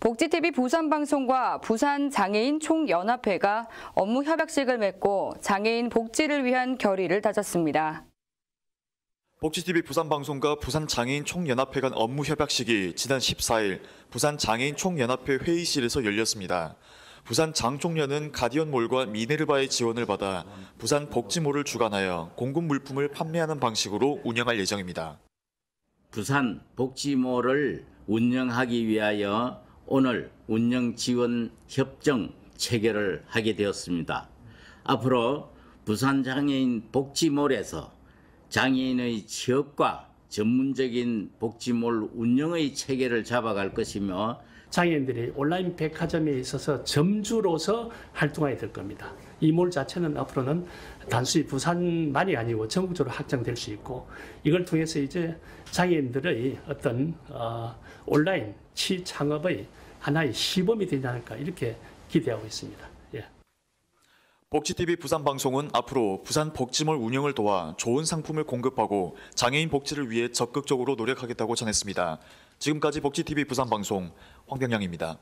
복지TV 부산방송과 부산장애인총연합회가 업무 협약식을 맺고 장애인 복지를 위한 결의를 다졌습니다. 복지TV 부산방송과 부산장애인총연합회 간 업무 협약식이 지난 14일 부산장애인총연합회 회의실에서 열렸습니다. 부산 장총련은 가디언몰과 미네르바의 지원을 받아 부산 복지몰을 주관하여 공급 물품을 판매하는 방식으로 운영할 예정입니다. 부산 복지몰을 운영하기 위하여 오늘 운영 지원 협정 체결을 하게 되었습니다. 앞으로 부산 장애인 복지몰에서 장애인의 취업과 전문적인 복지몰 운영의 체계를 잡아갈 것이며 장애인들이 온라인 백화점에 있어서 점주로서 활동하게 될 겁니다. 이 몰 자체는 앞으로는 단순히 부산만이 아니고 전국적으로 확장될 수 있고 이걸 통해서 이제 장애인들의 어떤 어, 온라인 취 창업의 하나의 시범이 되지 않을까 이렇게 기대하고 있습니다. 예. 복지TV 부산방송은 앞으로 부산 복지몰 운영을 도와 좋은 상품을 공급하고 장애인 복지를 위해 적극적으로 노력하겠다고 전했습니다. 지금까지 복지TV 부산방송 황병양입니다.